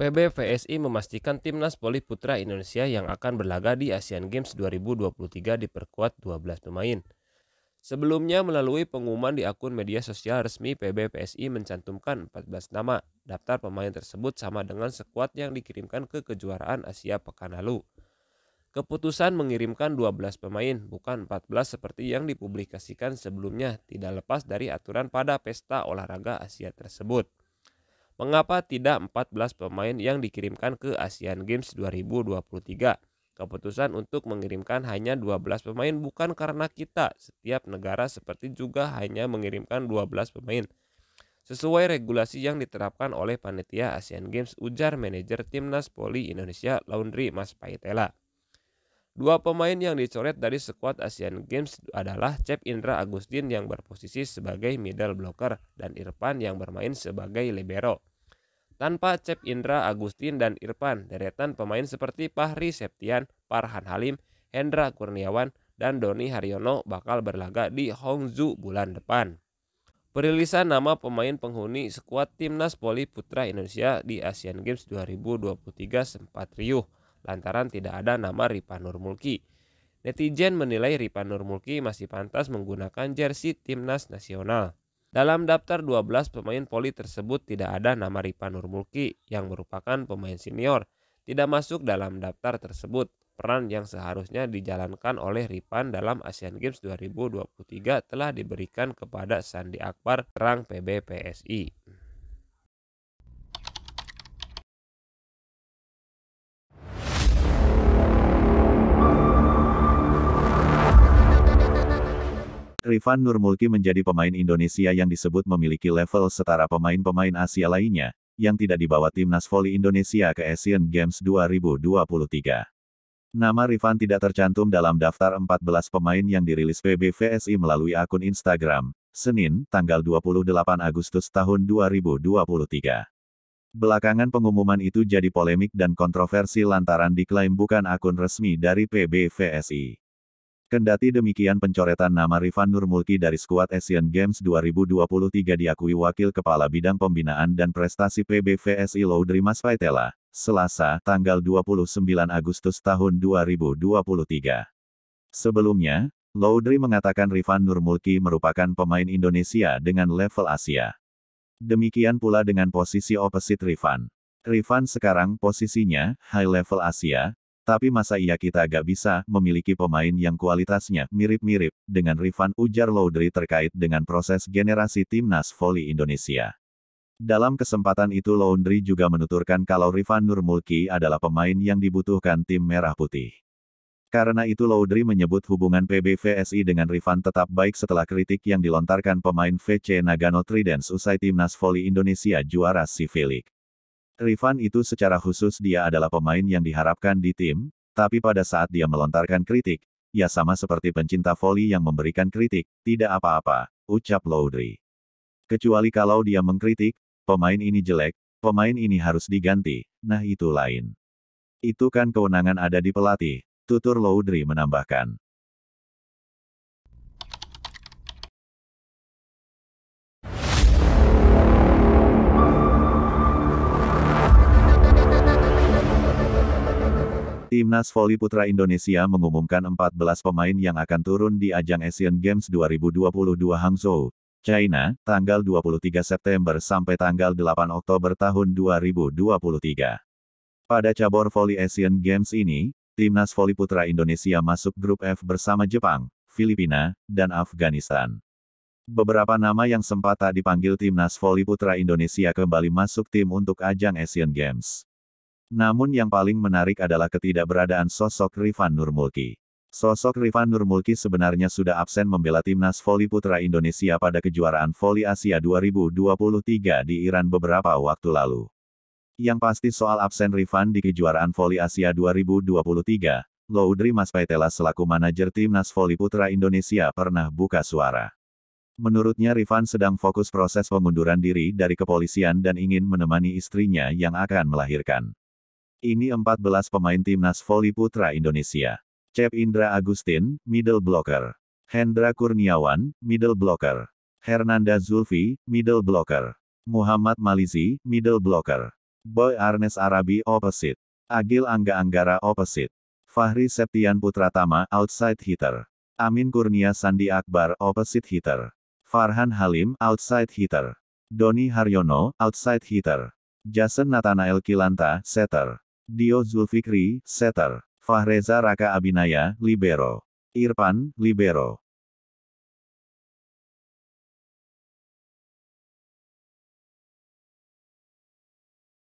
PBVSI memastikan timnas voli putra Indonesia yang akan berlaga di Asian Games 2023 diperkuat 12 pemain. Sebelumnya melalui pengumuman di akun media sosial resmi PBVSI mencantumkan 14 nama. Daftar pemain tersebut sama dengan skuad yang dikirimkan ke kejuaraan Asia pekan lalu. Keputusan mengirimkan 12 pemain, bukan 14 seperti yang dipublikasikan sebelumnya, tidak lepas dari aturan pada pesta olahraga Asia tersebut. Mengapa tidak 14 pemain yang dikirimkan ke Asian Games 2023? Keputusan untuk mengirimkan hanya 12 pemain bukan karena kita. Setiap negara seperti juga hanya mengirimkan 12 pemain. Sesuai regulasi yang diterapkan oleh panitia Asian Games, ujar manajer timnas poli Indonesia Laundry Mas Paitela. Dua pemain yang dicoret dari skuad Asian Games adalah Cep Indra Agustin yang berposisi sebagai middle blocker dan Irfan yang bermain sebagai libero. Tanpa Cep Indra Agustin dan Irfan, deretan pemain seperti Fahri Septian, Parhan Halim, Hendra Kurniawan, dan Doni Haryono bakal berlaga di Hongzhou bulan depan. Perilisan nama pemain penghuni skuad Timnas Voli Putra Indonesia di Asian Games 2023 sempat riuh lantaran tidak ada nama Ripa Nurmulki. Netizen menilai Ripa Nurmulki masih pantas menggunakan jersey timnas nasional. Dalam daftar 12 pemain poli tersebut tidak ada nama Ripa Nurmulki yang merupakan pemain senior, tidak masuk dalam daftar tersebut. Peran yang seharusnya dijalankan oleh Ripan dalam Asian Games 2023 telah diberikan kepada Sandi Akbar, terang PBPSI. Rifan Nurmulki menjadi pemain Indonesia yang disebut memiliki level setara pemain-pemain Asia lainnya, yang tidak dibawa timnas voli Indonesia ke Asian Games 2023. Nama Rifan tidak tercantum dalam daftar 14 pemain yang dirilis PBVSI melalui akun Instagram, Senin, tanggal 28 Agustus tahun 2023. Belakangan pengumuman itu jadi polemik dan kontroversi lantaran diklaim bukan akun resmi dari PBVSI. Kendati demikian pencoretan nama Rifan Nurmulki dari skuad Asian Games 2023 diakui Wakil Kepala Bidang Pembinaan dan Prestasi PBVSI Laudri Mas Paitela, Selasa, tanggal 29 Agustus tahun 2023. Sebelumnya, Laudri mengatakan Rifan Nurmulki merupakan pemain Indonesia dengan level Asia. Demikian pula dengan posisi opposite Rifan. Rifan sekarang posisinya high level Asia, tapi masa iya kita gak bisa memiliki pemain yang kualitasnya mirip-mirip dengan Rifan Ujar Laudri terkait dengan proses generasi timnas voli Indonesia. Dalam kesempatan itu Laundry juga menuturkan kalau Rifan Nurmulki adalah pemain yang dibutuhkan tim Merah Putih. Karena itu Laudri menyebut hubungan PBVSI dengan Rifan tetap baik setelah kritik yang dilontarkan pemain VC Nagano Tridents usai timnas voli Indonesia juara Sivilik. Rifan itu secara khusus dia adalah pemain yang diharapkan di tim, tapi pada saat dia melontarkan kritik, ya sama seperti pencinta voli yang memberikan kritik, tidak apa-apa, ucap Laudri. Kecuali kalau dia mengkritik, pemain ini jelek, pemain ini harus diganti, nah itu lain. Itu kan kewenangan ada di pelatih, tutur Laudri menambahkan. Timnas Voli Putra Indonesia mengumumkan 14 pemain yang akan turun di ajang Asian Games 2022 Hangzhou, China, tanggal 23 September sampai tanggal 8 Oktober tahun 2023. Pada cabur voli Asian Games ini, Timnas Voli Putra Indonesia masuk grup F bersama Jepang, Filipina, dan Afghanistan. Beberapa nama yang sempat tak dipanggil Timnas Voli Putra Indonesia kembali masuk tim untuk ajang Asian Games. Namun yang paling menarik adalah ketidakberadaan sosok Rifan Nurmulki. Sosok Rifan Nurmulki sebenarnya sudah absen membela timnas voli putra Indonesia pada kejuaraan voli Asia 2023 di Iran beberapa waktu lalu. Yang pasti soal absen Rifan di kejuaraan voli Asia 2023, Loudri Maspaitela selaku manajer timnas voli putra Indonesia pernah buka suara. Menurutnya Rifan sedang fokus proses pengunduran diri dari kepolisian dan ingin menemani istrinya yang akan melahirkan. Ini 14 pemain timnas voli putra Indonesia. Cep Indra Agustin, middle blocker. Hendra Kurniawan, middle blocker. Hernanda Zulfi, middle blocker. Muhammad Malizi, middle blocker. Boy Arnes Arabi, opposite. Agil Angga Anggara, opposite. Fahri Septian Putratama, outside hitter. Amin Kurnia Sandi Akbar, opposite hitter. Farhan Halim, outside hitter. Doni Haryono, outside hitter. Jason Nathanael Kilanta, setter. Dio Zulfikri, setter. Fahreza Raka Abinaya, libero. Irfan, libero.